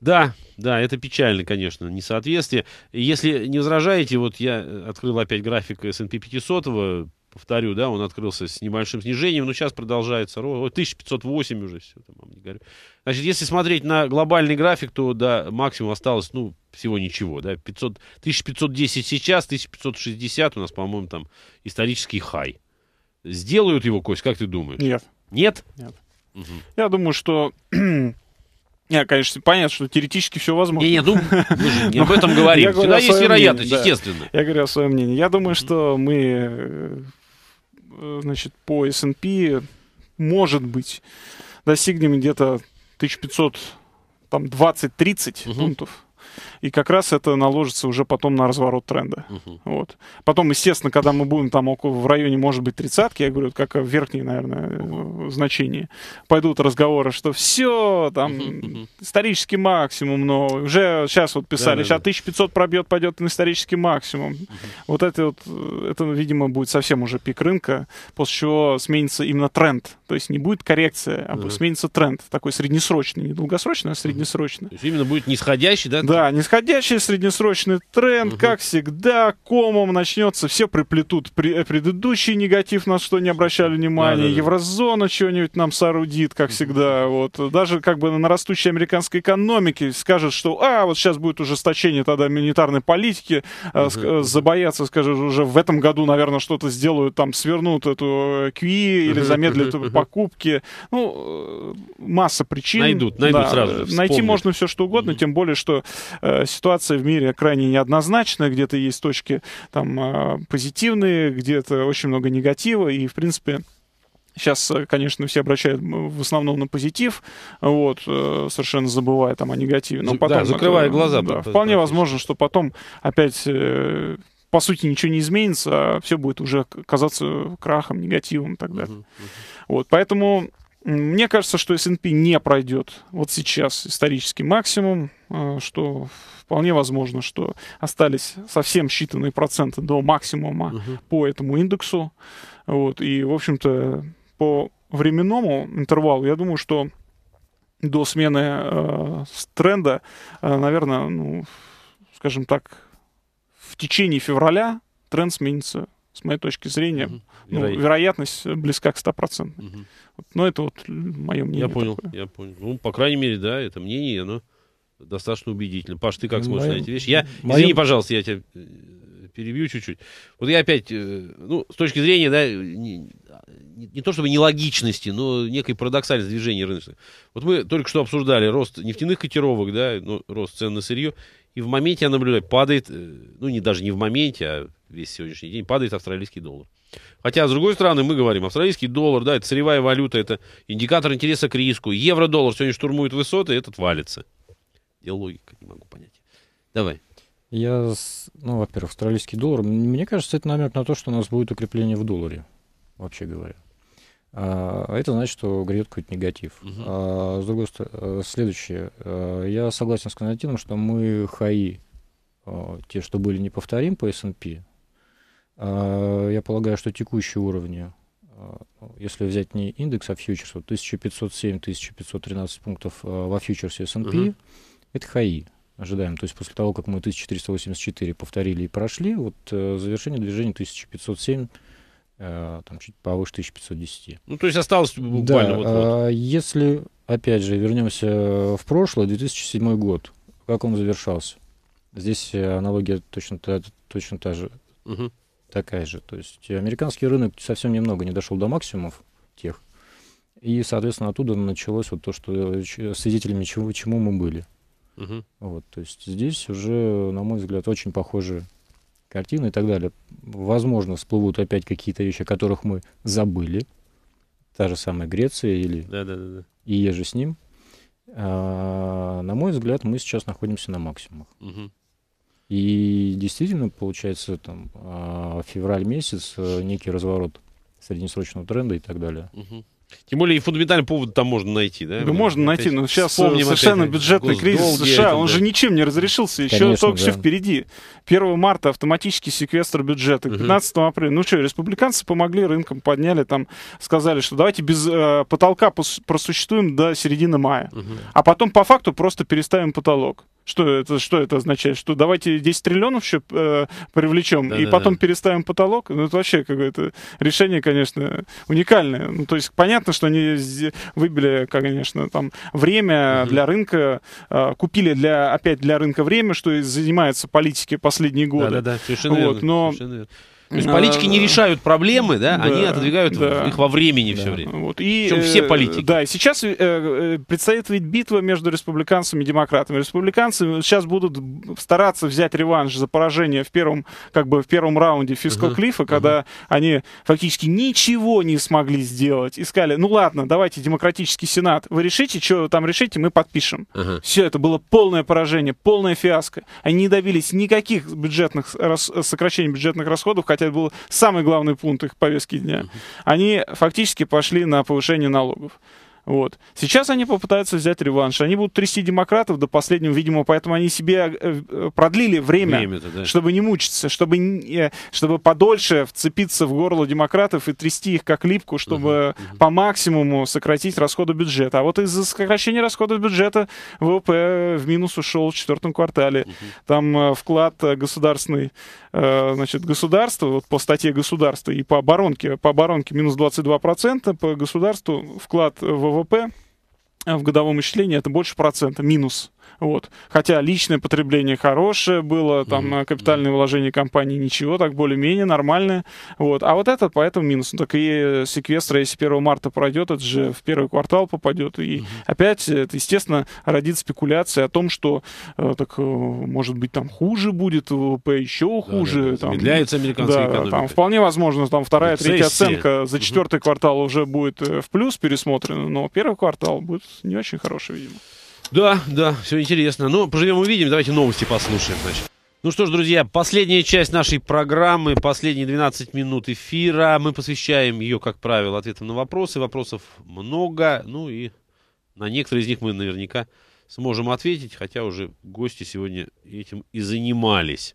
Да, да, это печально, конечно, несоответствие. Если не возражаете, вот я э, открыл опять график S&P 500, повторю, да, он открылся с небольшим снижением, но сейчас продолжается, 1508 уже, все, там, не говорю. Значит, если смотреть на глобальный график, то, да, максимум осталось, ну, всего ничего, да, 500, 1510 сейчас, 1560 у нас, по-моему, там исторический хай. Сделают его, Кость, как ты думаешь? Нет. Нет? Нет. Угу. Я думаю, что Не, конечно, понятно, что теоретически все возможно. Не, не, ну, мы же не об этом говорим. Всегда есть вероятность, естественно. Я говорю о своем мнении. Я думаю, что мы, э, значит, по S&P, может быть, достигнем где-то 1500 там 20-30 пунктов и как раз это наложится уже потом на разворот тренда. Угу. Вот. Потом, естественно, когда мы будем там около, в районе, может быть, тридцатки, я говорю, как в верхние, наверное, угу. значения, пойдут разговоры, что все, там, угу. исторический максимум, но уже сейчас вот писали, да, да, сейчас да. 1500 пробьет, пойдет на исторический максимум. Угу. Вот это вот, э, это, видимо, будет совсем уже пик рынка, после чего сменится именно тренд то есть не будет коррекция, а ага. сменится тренд такой среднесрочный, не долгосрочный, а среднесрочный. То есть именно будет нисходящий, да? Да, нисходящий среднесрочный тренд, угу. как всегда, комом начнется, все приплетут при, э, предыдущий негатив, на что не обращали внимания, да, да, еврозона что-нибудь нам соорудит, как угу. всегда, вот. Даже как бы на растущей американской экономике скажет, что, а, вот сейчас будет ужесточение тогда монетарной политики, угу. забоятся, скажут, уже в этом году, наверное, что-то сделают, там, свернут эту э, QE или замедлят покупки. Ну, э, масса причин. Найдут, найдут да, сразу. Вспомнят. Найти можно все что угодно, тем более, что э, ситуация в мире крайне неоднозначная, где-то есть точки там э, позитивные, где-то очень много негатива, и, в принципе, Сейчас, э, конечно, все обращают в основном на позитив, вот, э, совершенно забывая там о негативе. Но потом, да, закрывая это, глаза. Да, вполне да, возможно, что потом опять, по сути, ничего не изменится, а все будет уже казаться крахом, негативом и так далее. Угу, угу. Вот, поэтому мне кажется, что S&P не пройдет вот сейчас исторический максимум, э, что вполне возможно, что остались совсем считанные проценты до максимума угу. по этому индексу. Вот, и, в общем-то, по временному интервалу, я думаю, что до смены э, тренда, э, наверное, ну, скажем так, в течение февраля тренд сменится с моей точки зрения, угу. ну, Веро... вероятность близка к 100%. Угу. Вот, но это вот мое мнение. Я понял, такое. я понял. Ну, по крайней мере, да, это мнение, оно достаточно убедительно. Паш, ты как смотришь на эти вещи? Я, Моим... Извини, пожалуйста, я тебя э, перебью чуть-чуть. Вот я опять, э, ну, с точки зрения, да, не, не то чтобы нелогичности, но некой парадоксальности движения рыночных. Вот мы только что обсуждали рост нефтяных котировок, да, ну, рост цен на сырье, и в моменте я наблюдаю, падает, э, ну не даже не в моменте, а весь сегодняшний день, падает австралийский доллар. Хотя, с другой стороны, мы говорим, австралийский доллар, да, это сырьевая валюта, это индикатор интереса к риску. Евро-доллар сегодня штурмует высоты, этот валится. Я логика не могу понять. Давай. Я, ну, во-первых, австралийский доллар. Мне кажется, это намек на то, что у нас будет укрепление в долларе, вообще говоря. А, это значит, что грядет какой-то негатив. Угу. А, с другой стороны, э, следующее. А, я согласен с Константином, что мы хаи, а, те, что были, не повторим по S&P. я полагаю, что текущие уровни, ну, если взять не индекс, а фьючерс, вот 1507-1513 пунктов во фьючерсе S&P, угу. это хаи ожидаем. То есть после того, как мы 1484 повторили и прошли, вот э, завершение движения 1507 Э, там чуть повыше 1510. Ну, то есть осталось буквально да, вот, вот. А если, опять же, вернемся в прошлое, 2007 год, как он завершался? Здесь э, аналогия точно та, точно та же, угу. такая же. То есть американский рынок совсем немного не дошел до максимумов тех, и, соответственно, оттуда началось вот то, что свидетелями чего, чему мы были. Угу. Вот, то есть здесь уже, на мой взгляд, очень похожие картины и так далее. Возможно, всплывут опять какие-то вещи, о которых мы забыли. Та же самая Греция или да, да, да, да. и еже с ним. А, на мой взгляд, мы сейчас находимся на максимумах. Угу. И действительно, получается, там, а, февраль месяц, э, некий разворот среднесрочного тренда и так далее. Угу. Тем более и фундаментальный повод там можно найти, да? Да, можно опять найти, но сейчас совершенно опять, бюджетный кризис США, это, он да. же ничем не разрешился, еще Конечно, только да. все впереди. 1 марта автоматический секвестр бюджета, 15 угу. апреля, ну что, республиканцы помогли рынкам, подняли там, сказали, что давайте без э, потолка просуществуем до середины мая, угу. а потом по факту просто переставим потолок. Что это, что это означает? Что давайте 10 триллионов еще э, привлечем да, и да, потом да. переставим потолок? Ну, это вообще какое-то решение, конечно, уникальное. Ну, то есть понятно, что они выбили, конечно, там время угу. для рынка, э, купили для, опять для рынка время, что и занимается политикой последние годы. Да, да, да, совершенно вот, верно. Но... Совершенно верно. То есть политики не э, решают проблемы, да, они отодвигают их во времени все время. Вот. И, Причем э, все политики. Да, и сейчас э, предстоит ведь битва между республиканцами и демократами. Республиканцы сейчас будут стараться взять реванш за поражение в первом, как бы в первом раунде фискал клифа, когда они фактически ничего не смогли сделать. И сказали, ну ладно, давайте демократический сенат, вы решите, что вы там решите, мы подпишем. Ага. Все, это было полное поражение, полная фиаско. Они не добились никаких бюджетных рас... сокращений бюджетных расходов, хотя хотя это был самый главный пункт их повестки дня, они фактически пошли на повышение налогов. Вот. Сейчас они попытаются взять реванш. Они будут трясти демократов до последнего, видимо, поэтому они себе э, э, продлили время, время да. чтобы не мучиться, чтобы, э, чтобы подольше вцепиться в горло демократов и трясти их как липку, чтобы угу, угу. по максимуму сократить расходы бюджета. А вот из-за сокращения расходов бюджета ВВП в минус ушел в четвертом квартале. Угу. Там вклад государственный, значит, государство, вот по статье государства и по оборонке, по оборонке минус 22%, по государству вклад ВВП ВВП э, в годовом исчислении это больше процента, минус вот. Хотя личное потребление хорошее было, там mm-hmm. капитальные вложения компании ничего, так более-менее нормальное. Вот. А вот этот поэтому минус. Ну, так и э, секвестр, если 1 марта пройдет, это же в первый квартал попадет. И mm-hmm. опять, э, это, естественно, родит спекуляция о том, что э, так, может быть, там хуже будет, ВВП еще хуже. Да, да, там, замедляется американская да, экономика. Там, вполне возможно, там вторая, Рецессия. третья оценка за четвертый mm-hmm. квартал уже будет в плюс пересмотрена, но первый квартал будет не очень хороший, видимо. Да, да, все интересно. Ну, поживем увидим, давайте новости послушаем, значит. Ну что ж, друзья, последняя часть нашей программы, последние 12 минут эфира. Мы посвящаем ее, как правило, ответам на вопросы. Вопросов много, ну и на некоторые из них мы наверняка сможем ответить, хотя уже гости сегодня этим и занимались.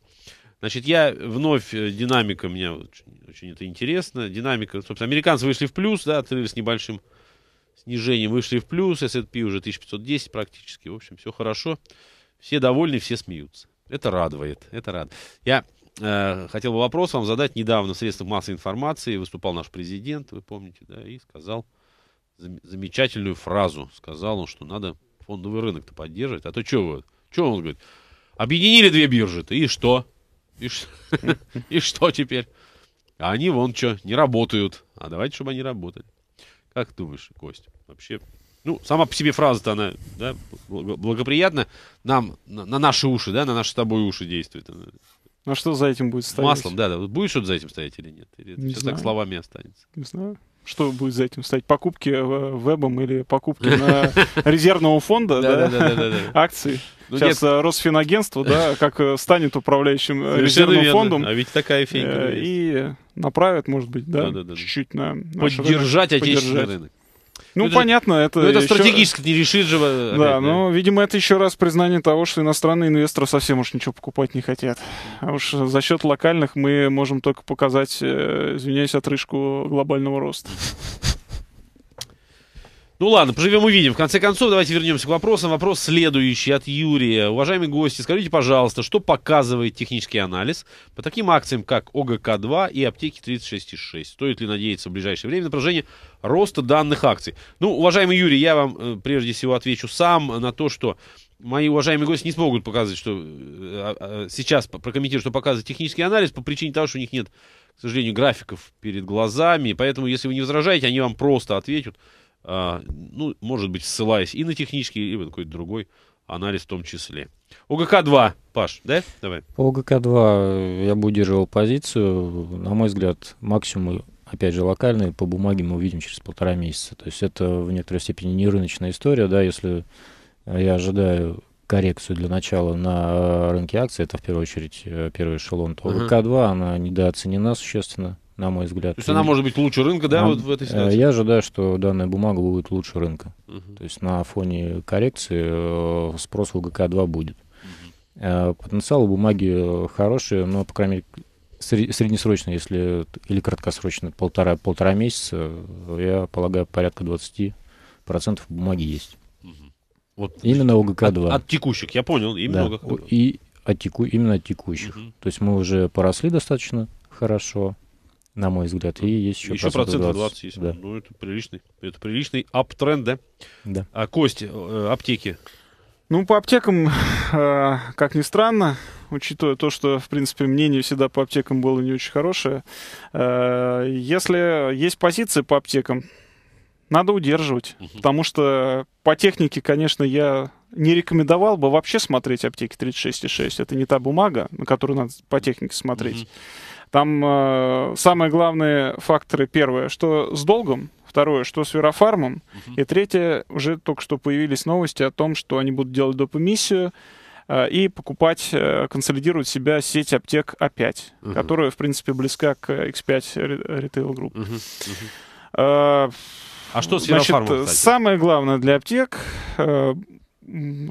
Значит, я вновь, э, динамика, мне очень, очень это интересно. Динамика, собственно, американцы вышли в плюс, да, открылись небольшим снижение вышли в плюс, S&P уже 1510 практически. В общем, все хорошо. Все довольны, все смеются. Это радует, это радует. Я э, хотел бы вопрос вам задать. Недавно в средствах массовой информации выступал наш президент, вы помните, да, и сказал замечательную фразу. Сказал он, что надо фондовый рынок-то поддерживать. А то что вы? Что он говорит? Объединили две биржи-то, и что? И, и что теперь? А они вон что, не работают. А давайте, чтобы они работали. Как думаешь, Кость, вообще ну, сама по себе фраза-то она, да, благоприятна нам, на, на наши уши, да, на наши с тобой уши действует. Она. А что за этим будет стоять? Маслом, да, да. Будешь что-то за этим стоять или нет? Или не все знаю. так словами останется? Не знаю что будет за этим стать? Покупки э, вебом или покупки на резервного фонда, да? Акции. Ну, Сейчас э, Росфинагентство, да, как э, станет управляющим резервным фондом. А ведь такая фигня. И направят, может быть, да, чуть-чуть на Поддержать отечественный рынок. Ну, ну, это понятно, это... Ну, это еще... стратегически не решит же... Да, да, но, ну, видимо, это еще раз признание того, что иностранные инвесторы совсем уж ничего покупать не хотят. А уж за счет локальных мы можем только показать, э, извиняюсь, отрыжку глобального роста. Ну ладно, поживем увидим. В конце концов, давайте вернемся к вопросам. Вопрос следующий от Юрия. Уважаемые гости, скажите, пожалуйста, что показывает технический анализ по таким акциям, как ОГК-2 и аптеки 36,6? Стоит ли надеяться в ближайшее время на продолжение роста данных акций? Ну, уважаемый Юрий, я вам э, прежде всего отвечу сам на то, что мои уважаемые гости не смогут показывать, что э, а, а, сейчас прокомментирую, что показывает технический анализ по причине того, что у них нет, к сожалению, графиков перед глазами. Поэтому, если вы не возражаете, они вам просто ответят а, ну, может быть, ссылаясь и на технический, и на какой-то другой анализ в том числе. ОГК-2, Паш, да? Давай. По ОГК-2 э, я бы удерживал позицию. На мой взгляд, максимум, опять же, локальный, по бумаге мы увидим через полтора месяца. То есть это в некоторой степени не рыночная история, да, если я ожидаю коррекцию для начала на э, рынке акций, это в первую очередь э, первый эшелон, то ОГК-2, она недооценена существенно на мой взгляд. То есть она может быть лучше рынка, да, а, вот в этой э, ситуации? Я ожидаю, что данная бумага будет лучше рынка. Uh-huh. То есть на фоне коррекции э, спрос у ГК-2 будет. Uh-huh. Потенциал у бумаги хороший, но, по крайней мере, среднесрочно, если или краткосрочно, полтора, полтора месяца, я полагаю, порядка 20% бумаги есть. Угу. Вот, именно у ГК-2. От, от текущих, я понял, именно да. ГК-2. И от теку, именно от текущих. Угу. То есть мы уже поросли достаточно хорошо, на мой взгляд. И есть еще, еще процентов 20. 20 есть. Да. Ну, это приличный, это приличный аптренд, да? Да. А Кости, э, аптеки? Ну, по аптекам, э, как ни странно, учитывая то, что, в принципе, мнение всегда по аптекам было не очень хорошее, э, если есть позиции по аптекам, надо удерживать, угу. потому что по технике, конечно, я не рекомендовал бы вообще смотреть аптеки 36,6. Это не та бумага, на которую надо по технике смотреть. Угу. Там э, самые главные факторы, первое, что с долгом, второе, что с Верофармом, угу. и третье, уже только что появились новости о том, что они будут делать доп. эмиссию, э, и покупать, э, консолидировать себя сеть аптек А5, угу. которая, в принципе, близка к X5 Retail Group. Угу, угу. А, а что с Значит, кстати? Самое главное для аптек, э,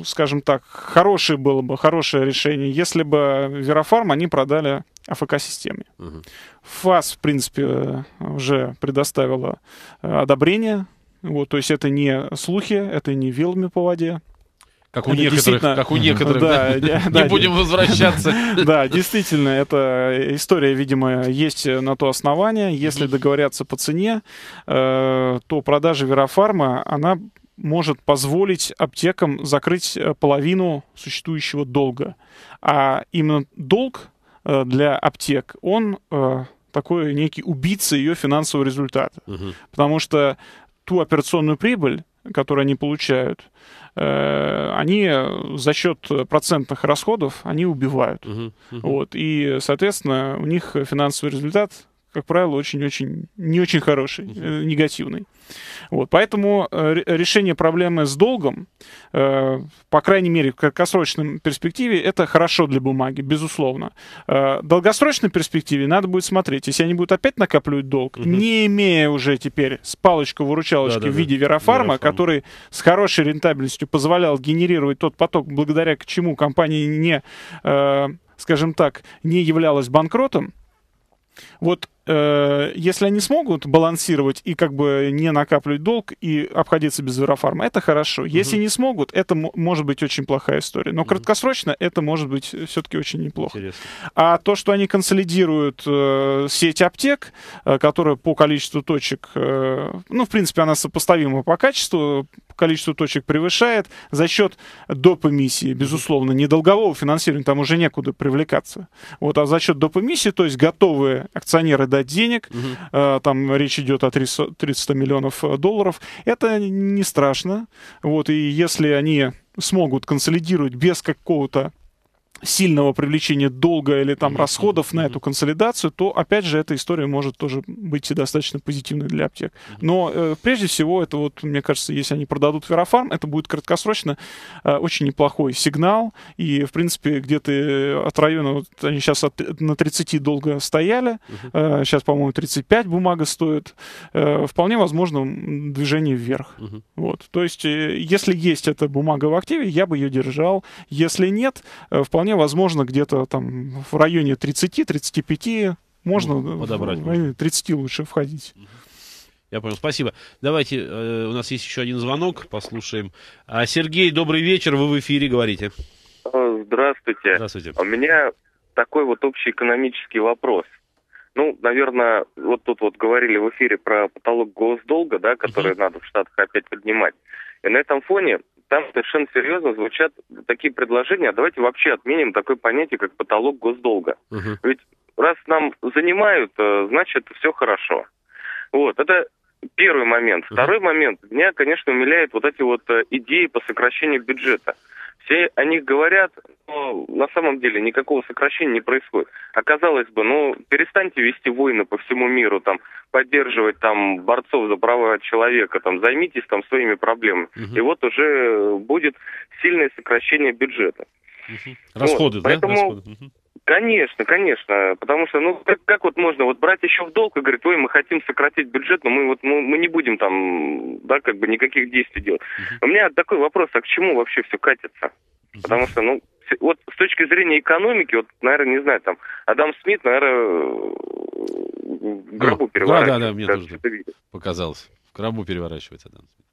скажем так, хорошее было бы, хорошее решение, если бы Верофарм они продали АФК-системе. Угу. ФАС, в принципе, э, уже предоставила э, одобрение. Вот, то есть это не слухи, это не вилами по воде. Как у, это некоторых, как у некоторых, да, да, не, да, будем возвращаться. Да, действительно, эта история, видимо, есть на то основание. Если договорятся по цене, э, то продажа Верофарма, она может позволить аптекам закрыть половину существующего долга. А именно долг Э, для аптек, он э, такой некий убийца ее финансового результата. Угу. Потому что ту операционную прибыль, которую они получают, э, они за счет процентных расходов они убивают. Угу, Вот, и, соответственно, у них финансовый результат, как правило, очень-очень не очень хороший, угу. негативный. Вот, поэтому э, решение проблемы с долгом, э, по крайней мере, в краткосрочном перспективе, это хорошо для бумаги, безусловно. Э, в долгосрочной перспективе надо будет смотреть, если они будут опять накапливать долг, угу. не имея уже теперь с палочку-выручалочки да, да, в виде да. Верофарма, Верофарм. который с хорошей рентабельностью позволял генерировать тот поток, благодаря к чему компания не, скажем так, не являлась банкротом, вот э, если они смогут балансировать и как бы не накапливать долг и обходиться без Верофарма, это хорошо. Если угу. не смогут, это может быть очень плохая история. Но угу. краткосрочно это может быть э, все-таки очень неплохо. Интересно. А то, что они консолидируют э, сеть аптек, э, которая по количеству точек, э, ну, в принципе, она сопоставима по качеству, количество точек превышает за счет доп. эмиссии, безусловно, не долгового финансирования, там уже некуда привлекаться. Вот, а за счет доп. эмиссии, то есть готовые акционеры дать денег, угу. там речь идет о 300 миллионов э, долларов, это не страшно, вот, и если они смогут консолидировать без какого-то сильного привлечения долга или там расходов на эту консолидацию, то опять же эта история может тоже быть и достаточно позитивной для аптек. Но э, прежде всего это вот, мне кажется, если они продадут Верофарм, это будет краткосрочно э, очень неплохой сигнал. И, в принципе, где-то э, от района, вот они сейчас от, на 30 долго стояли, э, сейчас, по-моему, 35 бумага стоит. Э, вполне возможно движение вверх. Вот. То есть, э, если есть эта бумага в активе, я бы ее держал. Если нет, э, вполне вполне возможно где-то там в районе 30-35 можно ну, подобрать. В районе 30 лучше входить. Я понял, спасибо. Давайте, э, у нас есть еще один звонок, послушаем. А, Сергей, добрый вечер, вы в эфире говорите. Э, здравствуйте. Здравствуйте. А у меня такой вот общий экономический вопрос. Ну, наверное, вот тут вот говорили в эфире про потолок госдолга, да, который uh-huh. надо в Штатах опять поднимать. И на этом фоне там совершенно серьезно звучат такие предложения, а давайте вообще отменим такое понятие, как потолок госдолга. Угу. Ведь раз нам занимают, э, значит, все хорошо. Вот, это первый момент. Второй момент, меня, конечно, умиляют вот эти вот э, идеи по сокращению бюджета. Все о них говорят, но на самом деле никакого сокращения не происходит. Оказалось бы, ну, перестаньте вести войны по всему миру, там, поддерживать там борцов за права человека, там, займитесь там своими проблемами. Угу. И вот уже э, будет сильное сокращение бюджета. Угу. Расходы, вот. да? Поэтому... Расходы. Угу. Конечно, конечно, потому что, ну, как, как вот можно вот брать еще в долг и говорить, ой, мы хотим сократить бюджет, но мы вот мы, мы не будем там, да, как бы никаких действий делать. Uh-huh. У меня такой вопрос, а к чему вообще все катится? Uh-huh. Потому что, ну, вот с точки зрения экономики, вот, наверное, не знаю, там, Адам Смит, наверное, гробу вот. переворачивает. Да, да, да, мне тоже показалось. В гробу переворачивается Адам Смит.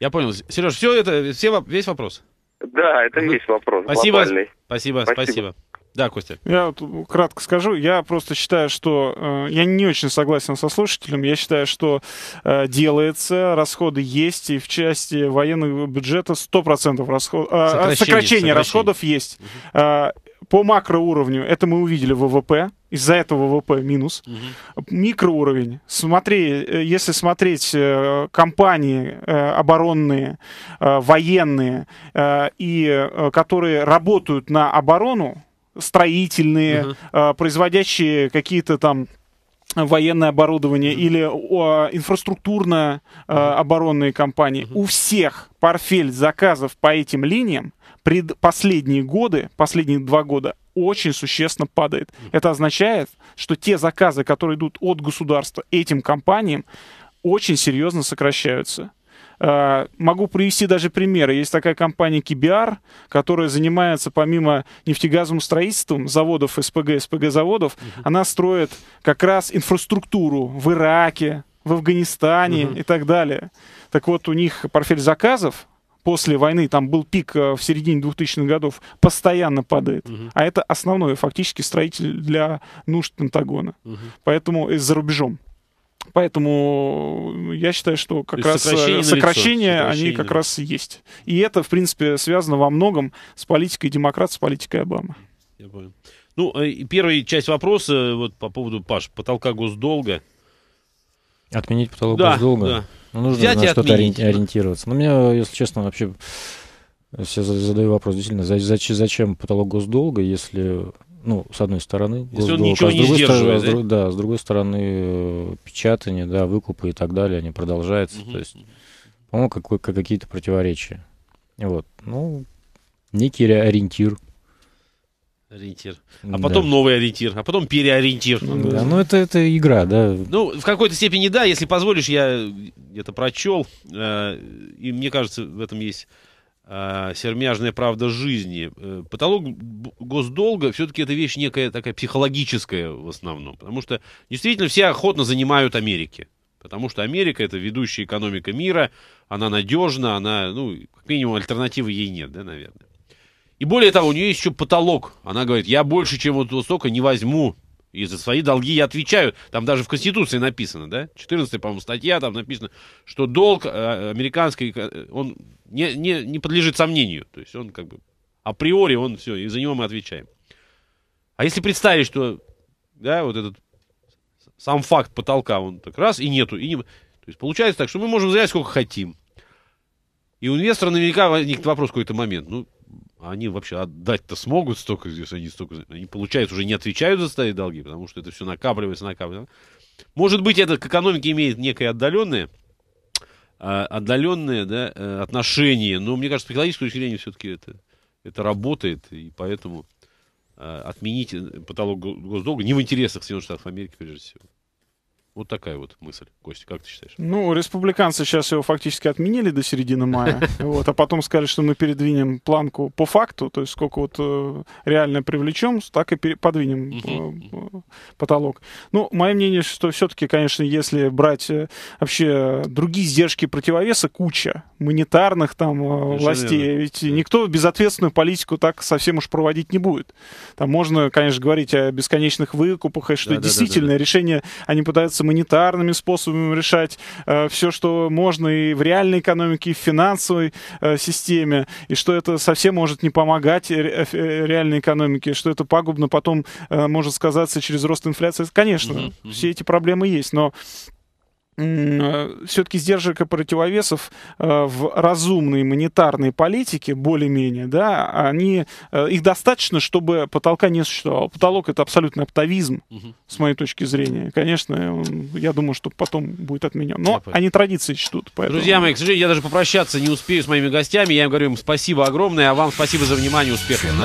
Я понял. Сереж, все это, все, весь вопрос? Да, это uh-huh. весь вопрос. Спасибо, глобальный. спасибо, спасибо. спасибо. Да, Костя. Я вот кратко скажу. Я просто считаю, что... Э, я не очень согласен со слушателем. Я считаю, что э, делается, расходы есть, и в части военного бюджета 100% расход... Э, сокращение, сокращение расходов есть. Угу. По макроуровню это мы увидели ВВП, из-за этого ВВП минус. Угу. Микроуровень. Смотри, если смотреть компании оборонные, военные, и которые работают на оборону, строительные, угу. производящие какие-то там военное оборудование mm или о, инфраструктурно а, оборонные компании. mm У всех портфель заказов по этим линиям пред, последние годы, последние два года очень существенно падает. mm Это означает, что те заказы, которые идут от государства этим компаниям, очень серьезно сокращаются. Э, могу привести даже примеры. Есть такая компания Кибиар, которая занимается помимо нефтегазовым строительством заводов СПГ, СПГ-заводов, угу. она строит как раз инфраструктуру в Ираке, в Афганистане угу. и так далее. Так вот, у них портфель заказов после войны, там был пик э, в середине 2000-х годов, постоянно падает. Угу. А это основной фактически строитель для нужд Пентагона. Угу. Поэтому за рубежом. Поэтому ну, я считаю, что как раз сокращения, э, сокращения сокращение, они как да. раз есть. И это, в принципе, связано во многом с политикой демократ, с политикой Обамы. Я понял. Ну, э, первая часть вопроса э, вот по поводу, Паш, потолка госдолга. Отменить потолок да, госдолга? Да. Ну, нужно Взять на что-то ори- ориентироваться. Но мне, если честно, вообще все задаю вопрос, действительно, зачем потолок госдолга, если ну, с одной стороны, госдолг, ничего а с другой не стороны, да? да, с другой стороны, э, печатание, да, выкупы и так далее, они продолжаются. Угу. То есть, по-моему, как, какие-то противоречия. Вот. Ну, некий ориентир. Ориентир. А потом да. новый ориентир, а потом переориентир. Ну да, ну это, это игра, да. Ну, в какой-то степени да, если позволишь, я это прочел. Э, и мне кажется, в этом есть Э, сермяжная правда жизни. Э, потолок госдолга все-таки это вещь некая такая психологическая в основном, потому что действительно все охотно занимают Америки. Потому что Америка это ведущая экономика мира, она надежна, она, ну, как минимум, альтернативы ей нет, да, наверное. И более того, у нее есть еще потолок. Она говорит, я больше, чем вот столько не возьму, и за свои долги я отвечаю. Там даже в Конституции написано, да? 14, по-моему, статья, там написано, что долг э, американской, он не, не, не подлежит сомнению. То есть он как бы априори, он все, и за него мы отвечаем. А если представить, что, да, вот этот сам факт потолка, он так раз, и нету, и не... То есть получается так, что мы можем взять сколько хотим. И у инвестора наверняка возникнет вопрос в какой-то момент. Ну, а они вообще отдать-то смогут столько, если они столько... Они, получается, уже не отвечают за свои долги, потому что это все накапливается, накапливается. Может быть, это к экономике имеет некое отдаленное а, отдаленные да, э, отношения. Но мне кажется, с психологической все-таки это, это работает, и поэтому а, отменить э, потолок госдолга не в интересах Соединенных Штатов Америки, прежде всего. Вот такая вот мысль. Костя, как ты считаешь? Ну, республиканцы сейчас его фактически отменили до середины мая, вот, а потом сказали, что мы передвинем планку по факту, то есть сколько вот э, реально привлечем, так и подвинем э, э, потолок. Ну, мое мнение, что все-таки, конечно, если брать вообще другие сдержки, противовеса, куча монетарных там властей, ведь никто безответственную политику так совсем уж проводить не будет. Там можно, конечно, говорить о бесконечных выкупах, и что действительно решение они пытаются монетарными способами решать э, все, что можно и в реальной экономике, и в финансовой э, системе, и что это совсем может не помогать ре- э, э, реальной экономике, что это пагубно потом э, может сказаться через рост инфляции. Конечно, mm-hmm. все эти проблемы есть, но Э, все-таки сдержек и противовесов э, в разумной монетарной политике более-менее, да, они, э, их достаточно, чтобы потолка не существовало. Потолок — это абсолютный оптовизм, угу. с моей точки зрения. Конечно, я думаю, что потом будет отменен. Но я они традиции чтут. Поэтому... Друзья мои, к сожалению, я даже попрощаться не успею с моими гостями. Я им говорю им спасибо огромное, а вам спасибо за внимание, успехов.